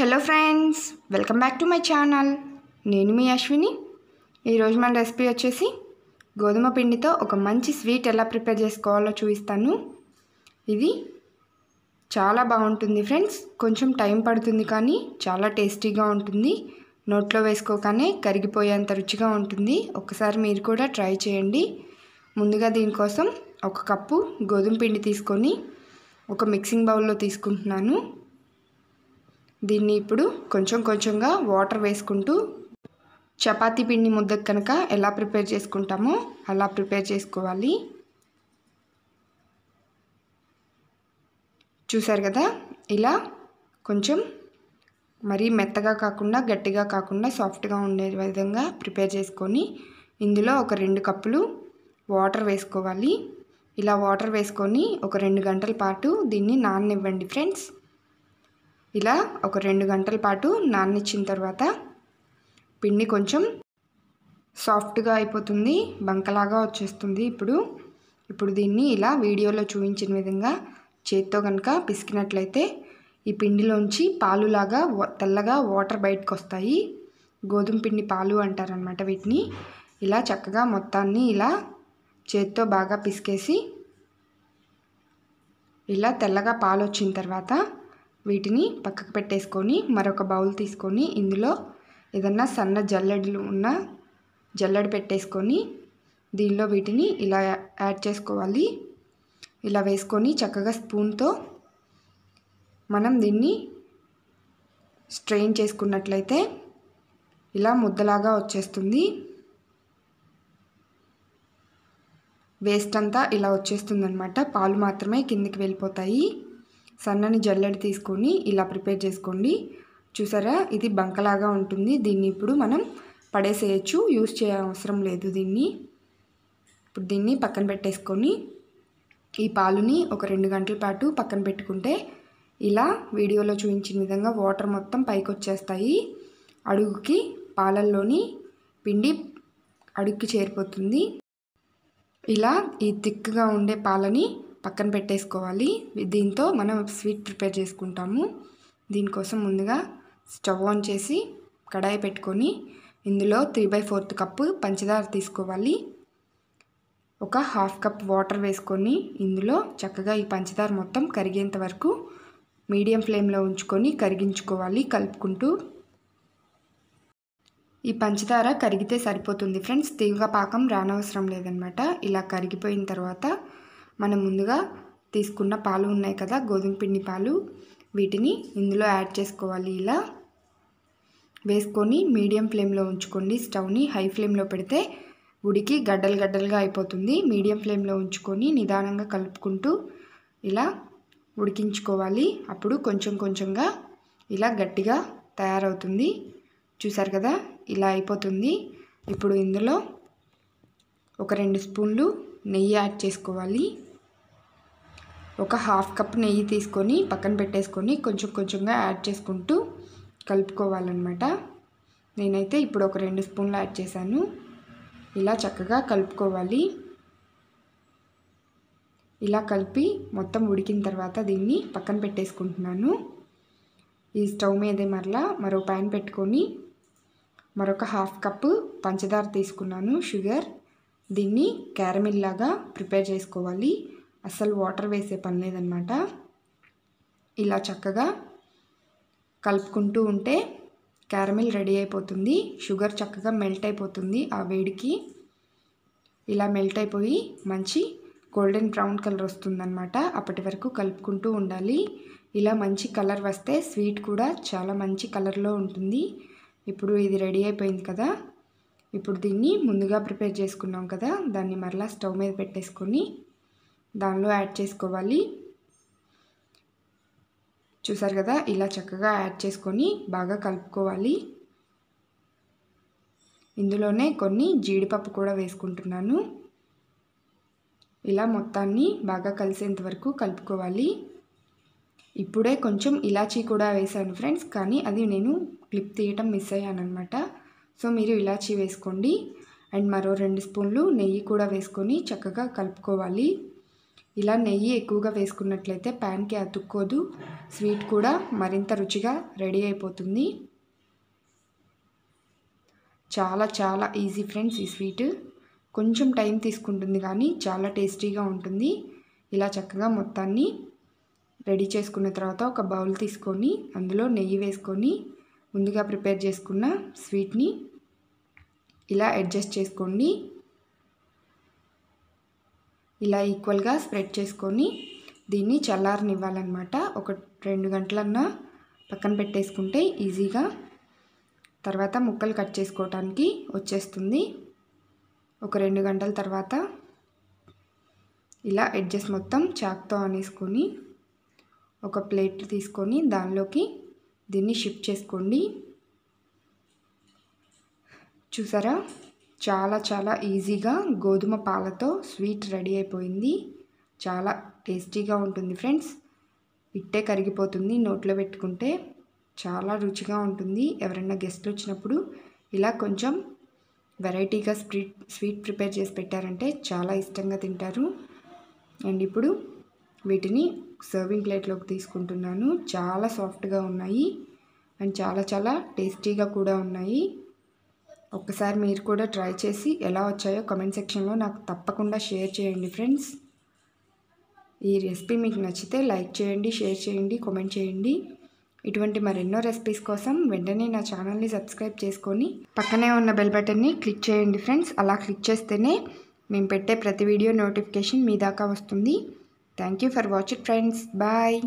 hello friends welcome back to my channel నేను మీ అశ్విని ఈరోజు మన రెసిపీ వచ్చేసి గోధుమ పిండితో ఒక మంచి స్వీట్ ఎలా ప్రిపేర్ చేసుకోవాలో చూపిస్తాను ఇది చాలా బాగుంటుంది ఫ్రెండ్స్ కొంచెం టైం పడుతుంది కానీ చాలా టేస్టీగా ఉంటుంది నోట్లో వేసుకోగానే కరిగిపోయేంత రుచిగా ఉంటుంది ఒకసారి మీరు కూడా ట్రై చేయండి ముందుగా దీనికోసం ఒక కప్పు గోధుమ పిండి తీసుకొని ఒక మిక్సింగ్ బౌల్లో తీసుకుంటున్నాను దీన్ని ఇప్పుడు కొంచెం కొంచెంగా వాటర్ వేసుకుంటూ చపాతీ పిండి ముద్ద కనుక ఎలా ప్రిపేర్ చేసుకుంటామో అలా ప్రిపేర్ చేసుకోవాలి చూసారు కదా ఇలా కొంచెం మరీ మెత్తగా కాకుండా గట్టిగా కాకుండా సాఫ్ట్గా ఉండే విధంగా ప్రిపేర్ చేసుకొని ఇందులో ఒక రెండు కప్పులు వాటర్ వేసుకోవాలి ఇలా వాటర్ వేసుకొని ఒక రెండు గంటల పాటు దీన్ని నాననివ్వండి ఫ్రెండ్స్ ఇలా ఒక రెండు గంటల పాటు నాననిచ్చిన తర్వాత పిండి కొంచెం సాఫ్ట్గా అయిపోతుంది బంకలాగా వచ్చేస్తుంది ఇప్పుడు ఇప్పుడు దీన్ని ఇలా వీడియోలో చూపించిన విధంగా చేత్తో కనుక పిసికినట్లయితే ఈ పిండిలోంచి పాలులాగా తెల్లగా వాటర్ బయటకు వస్తాయి గోధుమ పిండి పాలు అంటారనమాట వీటిని ఇలా చక్కగా మొత్తాన్ని ఇలా చేత్తో బాగా పిసికేసి ఇలా తెల్లగా పాలు వచ్చిన తర్వాత వీటిని పక్కకు పెట్టేసుకొని మరొక బౌల్ తీసుకొని ఇందులో ఏదన్నా సన్న జల్లెడలు ఉన్న జల్లెడు పెట్టేసుకొని దీనిలో వీటిని ఇలా యాడ్ చేసుకోవాలి ఇలా వేసుకొని చక్కగా స్పూన్తో మనం దీన్ని స్ట్రెయిన్ చేసుకున్నట్లయితే ఇలా ముద్దలాగా వచ్చేస్తుంది వేస్ట్ అంతా ఇలా వచ్చేస్తుందన్నమాట పాలు మాత్రమే కిందికి వెళ్ళిపోతాయి సన్నని జల్లెడి తీసుకొని ఇలా ప్రిపేర్ చేసుకోండి చూసారా ఇది బంకలాగా ఉంటుంది దీన్ని ఇప్పుడు మనం పడేసేయచ్చు యూజ్ చేయ అవసరం లేదు దీన్ని ఇప్పుడు దీన్ని పక్కన పెట్టేసుకొని ఈ పాలుని ఒక రెండు గంటల పాటు పక్కన పెట్టుకుంటే ఇలా వీడియోలో చూపించిన విధంగా వాటర్ మొత్తం పైకి వచ్చేస్తాయి అడుగుకి పాలల్లోని పిండి అడుగుకి చేరిపోతుంది ఇలా ఈ థిక్గా ఉండే పాలని పక్కన పెట్టేసుకోవాలి దీంతో మనం స్వీట్ ప్రిపేర్ చేసుకుంటాము దీనికోసం ముందుగా స్టవ్ ఆన్ చేసి కడాయి పెట్టుకొని ఇందులో త్రీ బై ఫోర్త్ కప్పు పంచదార తీసుకోవాలి ఒక హాఫ్ కప్ వాటర్ వేసుకొని ఇందులో చక్కగా ఈ పంచదార మొత్తం కరిగేంత వరకు మీడియం ఫ్లేమ్లో ఉంచుకొని కరిగించుకోవాలి కలుపుకుంటూ ఈ పంచదార కరిగితే సరిపోతుంది ఫ్రెండ్స్ తీవ్ర పాకం రానవసరం లేదనమాట ఇలా కరిగిపోయిన తర్వాత మనం ముందుగా తీసుకున్న పాలు ఉన్నాయి కదా గోధుమ పిండి పాలు వీటిని ఇందులో యాడ్ చేసుకోవాలి ఇలా వేసుకొని మీడియం ఫ్లేమ్లో ఉంచుకోండి స్టవ్ని హై ఫ్లేమ్లో పెడితే ఉడికి గడ్డలు గడ్డలుగా అయిపోతుంది మీడియం ఫ్లేమ్లో ఉంచుకొని నిదానంగా కలుపుకుంటూ ఇలా ఉడికించుకోవాలి అప్పుడు కొంచెం కొంచెంగా ఇలా గట్టిగా తయారవుతుంది చూసారు కదా ఇలా అయిపోతుంది ఇప్పుడు ఇందులో ఒక రెండు స్పూన్లు నెయ్యి యాడ్ చేసుకోవాలి ఒక హాఫ్ కప్ నెయ్యి తీసుకొని పక్కన పెట్టేసుకొని కొంచెం కొంచెంగా యాడ్ చేసుకుంటూ కలుపుకోవాలన్నమాట నేనైతే ఇప్పుడు ఒక రెండు స్పూన్లు యాడ్ చేశాను ఇలా చక్కగా కలుపుకోవాలి ఇలా కలిపి మొత్తం ఉడికిన తర్వాత దీన్ని పక్కన పెట్టేసుకుంటున్నాను ఈ స్టవ్ మీదే మరలా మరో ప్యాన్ పెట్టుకొని మరొక హాఫ్ కప్పు పంచదార తీసుకున్నాను షుగర్ దీన్ని క్యారమిల్ లాగా ప్రిపేర్ చేసుకోవాలి అస్సలు వాటర్ వేసే పని లేదనమాట ఇలా చక్కగా కలుపుకుంటూ ఉంటే క్యారమిల్ రెడీ అయిపోతుంది షుగర్ చక్కగా మెల్ట్ అయిపోతుంది ఆ వేడికి ఇలా మెల్ట్ అయిపోయి మంచి గోల్డెన్ బ్రౌన్ కలర్ వస్తుందన్నమాట అప్పటి వరకు కలుపుకుంటూ ఉండాలి ఇలా మంచి కలర్ వస్తే స్వీట్ కూడా చాలా మంచి కలర్లో ఉంటుంది ఇప్పుడు ఇది రెడీ అయిపోయింది కదా ఇప్పుడు దీన్ని ముందుగా ప్రిపేర్ చేసుకున్నాం కదా దాన్ని మరలా స్టవ్ మీద పెట్టేసుకొని దానిలో యాడ్ చేసుకోవాలి చూసారు కదా ఇలా చక్కగా యాడ్ చేసుకొని బాగా కలుపుకోవాలి ఇందులోనే కొన్ని జీడిపప్పు కూడా వేసుకుంటున్నాను ఇలా మొత్తాన్ని బాగా కలిసేంత వరకు కలుపుకోవాలి ఇప్పుడే కొంచెం ఇలాచీ కూడా వేశాను ఫ్రెండ్స్ కానీ అది నేను క్లిప్ తీయటం మిస్ అయ్యాను అనమాట సో మీరు ఇలాచీ వేసుకోండి అండ్ మరో రెండు స్పూన్లు నెయ్యి కూడా వేసుకొని చక్కగా కలుపుకోవాలి ఇలా నెయ్యి ఎక్కువగా వేసుకున్నట్లయితే ప్యాన్కి అతుక్కోదు స్వీట్ కూడా మరింత రుచిగా రెడీ అయిపోతుంది చాలా చాలా ఈజీ ఫ్రెండ్స్ ఈ స్వీట్ కొంచెం టైం తీసుకుంటుంది కానీ చాలా టేస్టీగా ఉంటుంది ఇలా చక్కగా మొత్తాన్ని రెడీ చేసుకున్న తర్వాత ఒక బౌల్ తీసుకొని అందులో నెయ్యి వేసుకొని ముందుగా ప్రిపేర్ చేసుకున్న స్వీట్ని ఇలా అడ్జస్ట్ చేసుకోండి ఇలా ఈక్వల్గా స్ప్రెడ్ చేసుకొని దీన్ని చల్లారనివ్వాలన్నమాట ఒక రెండు గంటలన్నా పక్కన పెట్టేసుకుంటే ఈజీగా తర్వాత ముక్కలు కట్ చేసుకోవటానికి వచ్చేస్తుంది ఒక రెండు గంటల తర్వాత ఇలా ఎడ్జెస్ మొత్తం చాక్తో అనేసుకొని ఒక ప్లేట్ తీసుకొని దానిలోకి దీన్ని షిఫ్ట్ చేసుకోండి చూసారా చాలా చాలా ఈజీగా గోధుమ పాలతో స్వీట్ రెడీ అయిపోయింది చాలా టేస్టీగా ఉంటుంది ఫ్రెండ్స్ ఇట్టే కరిగిపోతుంది నోట్లో పెట్టుకుంటే చాలా రుచిగా ఉంటుంది ఎవరైనా గెస్ట్లు వచ్చినప్పుడు ఇలా కొంచెం వెరైటీగా స్వీట్ స్వీట్ ప్రిపేర్ చేసి పెట్టారంటే చాలా ఇష్టంగా తింటారు అండ్ ఇప్పుడు వీటిని సర్వింగ్ ప్లేట్లోకి తీసుకుంటున్నాను చాలా సాఫ్ట్గా ఉన్నాయి అండ్ చాలా చాలా టేస్టీగా కూడా ఉన్నాయి ఒక్కసారి మీరు కూడా ట్రై చేసి ఎలా వచ్చాయో కమెంట్ సెక్షన్లో నాకు తప్పకుండా షేర్ చేయండి ఫ్రెండ్స్ ఈ రెసిపీ మీకు నచ్చితే లైక్ చేయండి షేర్ చేయండి కామెంట్ చేయండి ఇటువంటి మరెన్నో రెసిపీస్ కోసం వెంటనే నా ఛానల్ని సబ్స్క్రైబ్ చేసుకొని పక్కనే ఉన్న బెల్ బటన్ని క్లిక్ చేయండి ఫ్రెండ్స్ అలా క్లిక్ చేస్తేనే మేము పెట్టే ప్రతి వీడియో నోటిఫికేషన్ మీ దాకా వస్తుంది thank you for watching friends bye